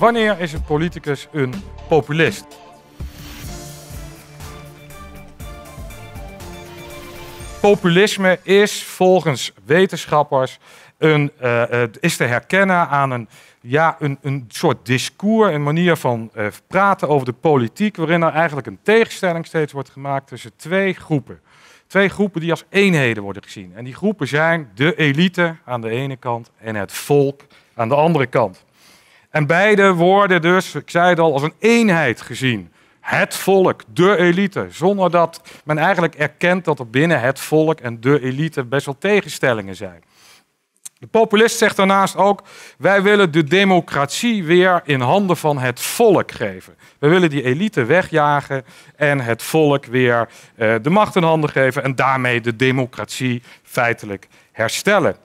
Wanneer is een politicus een populist? Populisme is volgens wetenschappers een, eh, is te herkennen aan een, ja, een, een soort discours, een manier van eh, praten over de politiek, waarin er eigenlijk een tegenstelling steeds wordt gemaakt tussen twee groepen. Twee groepen die als eenheden worden gezien. En die groepen zijn de elite aan de ene kant en het volk aan de andere kant. En beide worden dus, ik zei het al, als een eenheid gezien. Het volk, de elite. Zonder dat men eigenlijk erkent dat er binnen het volk en de elite best wel tegenstellingen zijn. De populist zegt daarnaast ook: wij willen de democratie weer in handen van het volk geven. We willen die elite wegjagen en het volk weer eh, de macht in handen geven en daarmee de democratie feitelijk herstellen.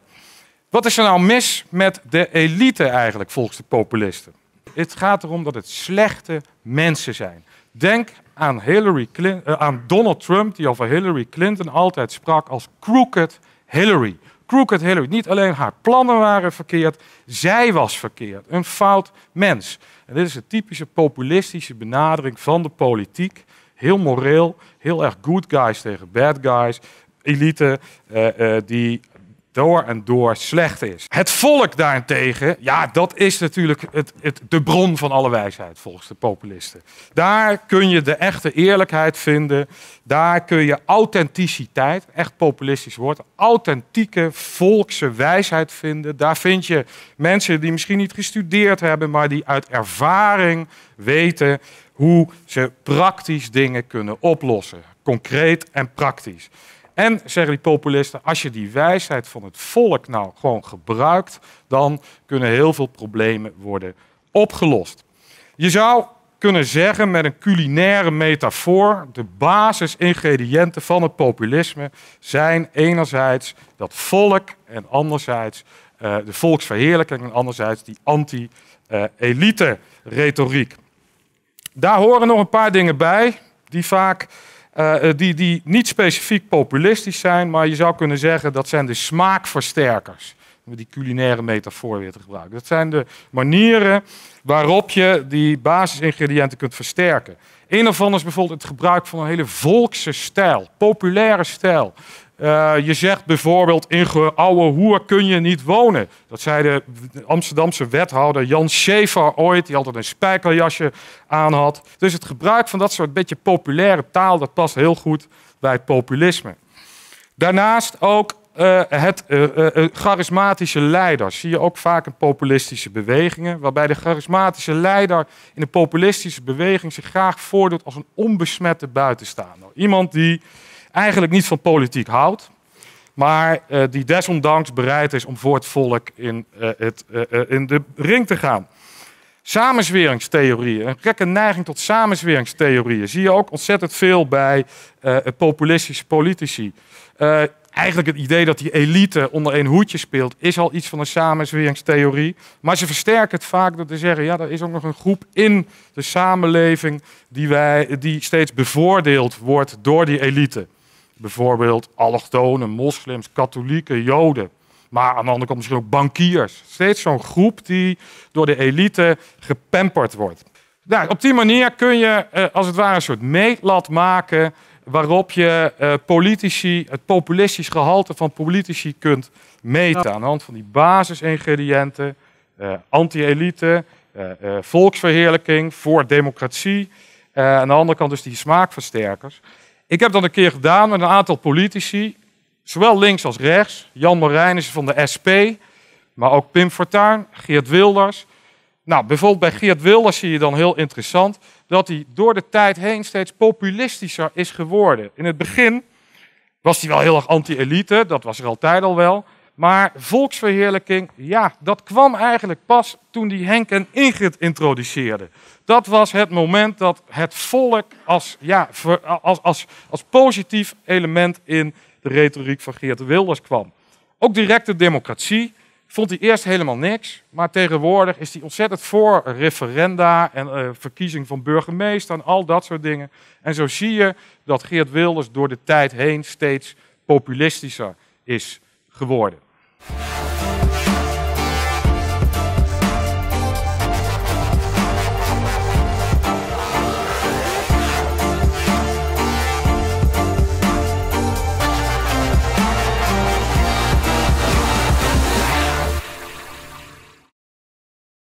Wat is er nou mis met de elite eigenlijk, volgens de populisten? Het gaat erom dat het slechte mensen zijn. Denk aan, Hillary Clinton, eh, aan Donald Trump, die over Hillary Clinton altijd sprak als crooked Hillary. Crooked Hillary. Niet alleen haar plannen waren verkeerd, zij was verkeerd. Een fout mens. En dit is een typische populistische benadering van de politiek. Heel moreel, heel erg good guys tegen bad guys. Elite eh, eh, die door en door slecht is. Het volk daarentegen, ja, dat is natuurlijk het, het, de bron van alle wijsheid volgens de populisten. Daar kun je de echte eerlijkheid vinden. Daar kun je authenticiteit, echt populistisch woord, authentieke volkse wijsheid vinden. Daar vind je mensen die misschien niet gestudeerd hebben, maar die uit ervaring weten hoe ze praktisch dingen kunnen oplossen. Concreet en praktisch. En zeggen die populisten, als je die wijsheid van het volk nou gewoon gebruikt, dan kunnen heel veel problemen worden opgelost. Je zou kunnen zeggen met een culinaire metafoor, de basisingrediënten van het populisme zijn enerzijds dat volk en anderzijds eh, de volksverheerlijking en anderzijds die anti-elite retoriek. Daar horen nog een paar dingen bij die vaak eh, eh, die, die niet specifiek populistisch zijn, maar je zou kunnen zeggen dat zijn de smaakversterkers. Om die culinaire metafoor weer te gebruiken. Dat zijn de manieren waarop je die basisingrediënten kunt versterken. Een daarvan is bijvoorbeeld het gebruik van een hele volkse stijl, populaire stijl. Eh, je zegt bijvoorbeeld, in oude hoer kun je niet wonen. Dat zei de Amsterdamse wethouder Jan Schäfer ooit, die altijd een spijkerjasje aan had. Dus het gebruik van dat soort beetje populaire taal, dat past heel goed bij populisme. Daarnaast ook eh, het eh, eh, charismatische leider zie je ook vaak in populistische bewegingen, waarbij de charismatische leider in de populistische beweging zich graag voordoet als een onbesmette buitenstaander. Iemand die eigenlijk niet van politiek houdt, maar die desondanks bereid is om voor het volk in, het, in de ring te gaan. Samenzweringstheorieën, een gekke neiging tot samenzweringstheorieën, zie je ook ontzettend veel bij populistische politici eigenlijk het idee dat die elite onder één hoedje speelt, is al iets van een samenzweringstheorie. Maar ze versterken het vaak door te zeggen, ja, er is ook nog een groep in de samenleving die, wij, die steeds bevoordeeld wordt door die elite. Bijvoorbeeld allochtonen, moslims, katholieken, joden. Maar aan de andere kant misschien ook bankiers. Steeds zo'n groep die door de elite gepamperd wordt. Nou, op die manier kun je eh, als het ware een soort meetlat maken waarop je eh, politici, het populistisch gehalte van politici kunt meten. Aan de hand van die basisingrediënten, eh, anti-elite, uh, volksverheerlijking, voor democratie. aan de andere kant dus die smaakversterkers. Ik heb dat een keer gedaan met een aantal politici, zowel links als rechts. Jan Marijn is van de SP, maar ook Pim Fortuyn, Geert Wilders. Nou, bijvoorbeeld bij Geert Wilders zie je dan heel interessant dat hij door de tijd heen steeds populistischer is geworden. In het begin was hij wel heel erg anti-elite, dat was er altijd al wel. Maar volksverheerlijking, ja, dat kwam eigenlijk pas toen die Henk en Ingrid introduceerde. Dat was het moment dat het volk als, ja, als, als, als positief element in de retoriek van Geert Wilders kwam. Ook directe democratie, vond hij eerst helemaal niks, maar tegenwoordig is hij ontzettend voor referenda en eh, verkiezing van burgemeester en al dat soort dingen. En zo zie je dat Geert Wilders door de tijd heen steeds populistischer is geworden.